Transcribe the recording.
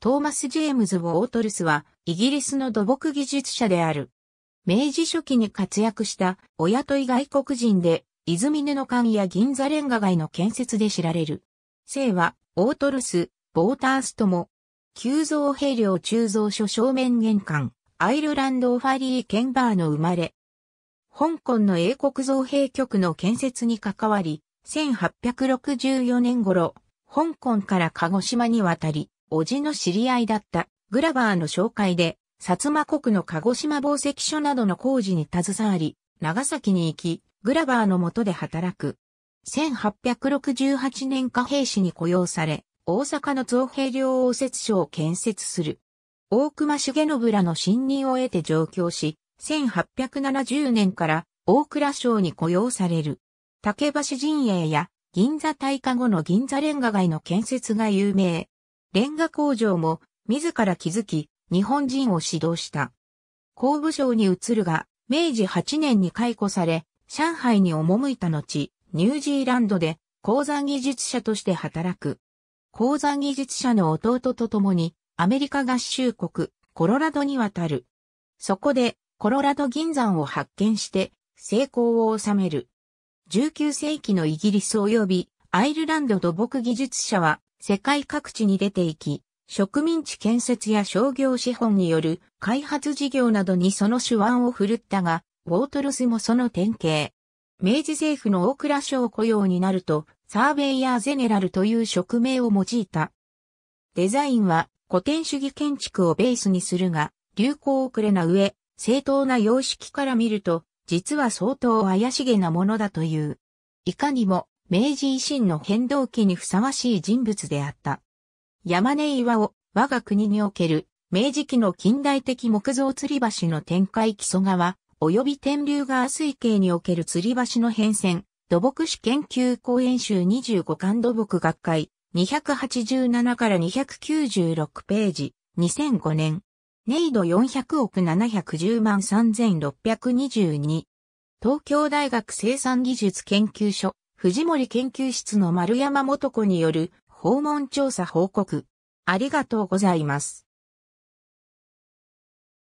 トーマス・ジェームズ・ウォートルスは、イギリスの土木技術者である。明治初期に活躍した親とい外国人で、泉の館や銀座レンガ街の建設で知られる。姓は、ウォートルス、ボータースとも、急造兵糧鋳造所正面玄関、アイルランド・オファリー・ケンバーの生まれ。香港の英国造兵局の建設に関わり、1864年頃、香港から鹿児島に渡り、叔父の知り合いだったグラバーの紹介で、薩摩国の鹿児島紡石所などの工事に携わり、長崎に行き、グラバーの下で働く。1868年貨幣士に雇用され、大阪の造幣量応接所を建設する。大隈重信らの信任を得て上京し、1870年から大倉省に雇用される。竹橋陣営や銀座大火後の銀座レンガ街の建設が有名。レンガ工場も自ら築き、日本人を指導した。工部省に移るが、明治8年に解雇され、上海に赴いた後、ニュージーランドで鉱山技術者として働く。鉱山技術者の弟と共に、アメリカ合衆国、コロラドに渡る。そこで、コロラド銀山を発見して、成功を収める。19世紀のイギリス及びアイルランド土木技術者は世界各地に出ていき、植民地建設や商業資本による開発事業などにその手腕を振るったが、ウォートロスもその典型。明治政府の大蔵省雇用になると、サーベイヤーゼネラルという職名を用いた。デザインは古典主義建築をベースにするが、流行遅れな上、正当な様式から見ると、実は相当怪しげなものだという。いかにも明治維新の変動期にふさわしい人物であった。山根岩を我が国における明治期の近代的木造吊り橋の展開基礎川及び天竜川水系における吊り橋の変遷土木史研究講演集25巻土木学会287から296ページ2005年ネイド400億710万3622東京大学生産技術研究所藤森研究室の丸山元子による訪問調査報告。ありがとうございます。